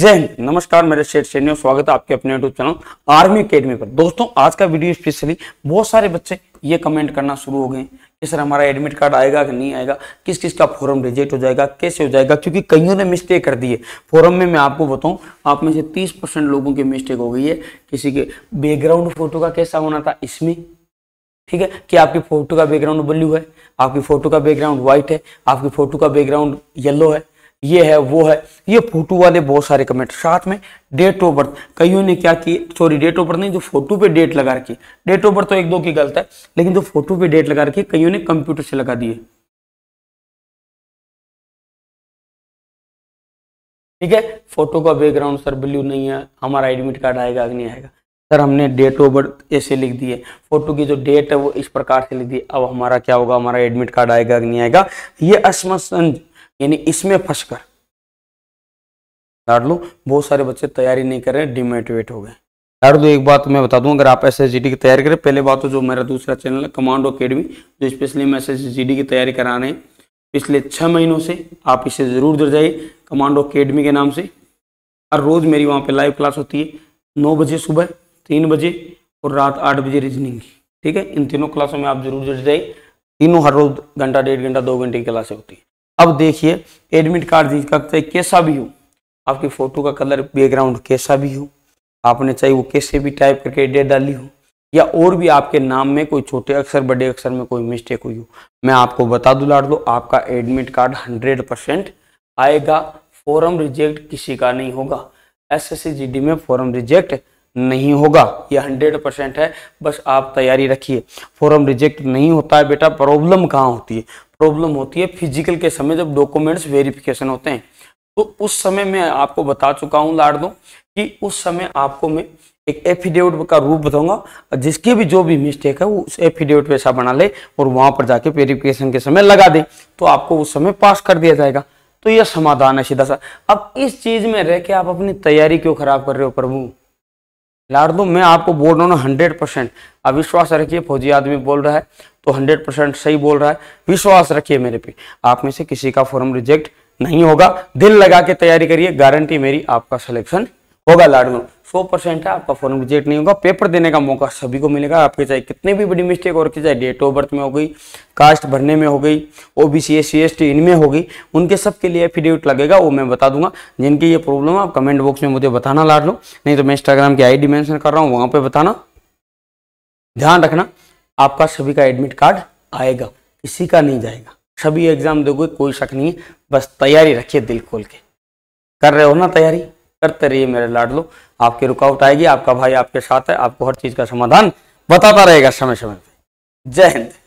जय हिंद नमस्कार मेरे शेर सैन्य स्वागत है आपके अपने यूट्यूब चैनल आर्मी अकेडमी पर दोस्तों आज का वीडियो स्पेशली बहुत सारे बच्चे ये कमेंट करना शुरू हो गए कि सर हमारा एडमिट कार्ड आएगा कि नहीं आएगा किस किस का फॉर्म रिजेक्ट हो जाएगा कैसे हो जाएगा क्योंकि कईयों ने मिस्टेक कर दी है फॉर्म में मैं आपको बताऊं आप में से 30 परसेंट लोगों की मिस्टेक हो गई है किसी के बैकग्राउंड फोटो का कैसा होना था इसमें ठीक है कि आपकी फोटो का बैकग्राउंड ब्लू है आपकी फोटो का बैकग्राउंड व्हाइट है आपकी फोटो का बैकग्राउंड येलो है ये है वो है ये फोटो वाले बहुत सारे कमेंट साथ में डेट ऑफ बर्थ कईयों ने क्या की सॉरी डेट ऑफ बर्थ नहीं जो फोटो पे डेट लगा रखी डेट ऑफ बर्थ तो एक दो की गलत है लेकिन जो फोटो पे डेट लगा रखी कईयों ने कंप्यूटर से लगा दिए ठीक है फोटो का बैकग्राउंड सर ब्लू नहीं है हमारा एडमिट कार्ड आएगा कि नहीं आएगा सर हमने डेट ऑफ बर्थ ऐसे लिख दी है फोटो की जो डेट है वो इस प्रकार से लिख दी अब हमारा क्या होगा हमारा एडमिट कार्ड आएगा कि नहीं आएगा ये असमसन यानी इसमें फंस कर लो बहुत सारे बच्चे तैयारी नहीं कर रहे डिमोटिवेट हो गए यार एक बात मैं बता दूं अगर आप एस एस की तैयारी करें पहले बात तो जो मेरा दूसरा चैनल है कमांडो अकेडमी जो स्पेशली हम एस एस की तैयारी करा रहे हैं पिछले छह महीनों से आप इसे ज़रूर जुड़ जाइए कमांडो अकेडमी के नाम से हर रोज़ मेरी वहाँ पे लाइव क्लास होती है नौ बजे सुबह तीन बजे और रात आठ बजे रीजनिंग की ठीक है इन तीनों क्लासों में आप जरूर जुड़ जाइए तीनों हर रोज़ घंटा डेढ़ घंटा दो घंटे की क्लासें होती है अब देखिए एडमिट कार्ड करते है कैसा भी हो आपकी फोटो का कलर बैकग्राउंड कैसा भी हो आपने चाहे वो कैसे भी टाइप करके डेट डाली हो या और भी आपके नाम में कोई छोटे अक्षर बड़े अक्षर में कोई मिस्टेक हुई हो मैं आपको बता दूं लाड दो आपका एडमिट कार्ड हंड्रेड परसेंट आएगा फॉरम रिजेक्ट किसी का नहीं होगा एस एस में फॉरम रिजेक्ट नहीं होगा ये हंड्रेड परसेंट है बस आप तैयारी रखिए फॉरम रिजेक्ट नहीं होता है बेटा प्रॉब्लम कहाँ होती है प्रॉब्लम होती है फिजिकल के समय जब डॉक्यूमेंट्स वेरिफिकेशन होते हैं तो उस समय मैं आपको बता चुका हूँ लाड़ दो कि उस समय आपको मैं एक एफिडेविट का रूप बताऊंगा जिसकी भी जो भी मिस्टेक है वो उस एफिडेविट पे ऐसा बना ले और वहां पर जाके वेरिफिकेशन के समय लगा दे तो आपको उस समय पास कर दिया जाएगा तो यह समाधान है सीधा सा अब इस चीज में रह के आप अपनी तैयारी क्यों खराब कर रहे हो प्रभु लाड़ दूँ मैं आपको बोल रहा हूँ हंड्रेड परसेंट अविश्वास रखिए फौजी आदमी बोल रहा है तो हंड्रेड परसेंट सही बोल रहा है विश्वास रखिए मेरे पे आप में से किसी का फॉर्म रिजेक्ट नहीं होगा दिल लगा के तैयारी करिए गारंटी मेरी आपका सिलेक्शन होगा लाडनो सौ परसेंट है आपका फॉर्म रिजेक्ट नहीं होगा पेपर देने का मौका सभी को मिलेगा आपके चाहे कितने भी बड़ी मिस्टेक और चाहे डेट ऑफ बर्थ में हो गई कास्ट भरने में हो गई O B C S C S T इनमें हो गई उनके सबके लिए एफिडेविट लगेगा वो मैं बता दूंगा जिनकी ये प्रॉब्लम है आप कमेंट बॉक्स में मुझे बताना लाड लो नहीं तो मैं इंस्टाग्राम की आई डी मैंशन कर रहा हूँ वहाँ पर बताना ध्यान रखना आपका सभी का एडमिट कार्ड आएगा किसी का नहीं जाएगा सभी एग्जाम दोगे कोई शक नहीं है बस तैयारी रखिए दिल खोल के कर रहे हो ना तैयारी करते रहिए मेरे लाडलो आपकी रुकावट आएगी आपका भाई आपके साथ है आपको हर चीज का समाधान बताता रहेगा समय समय पर जय हिंद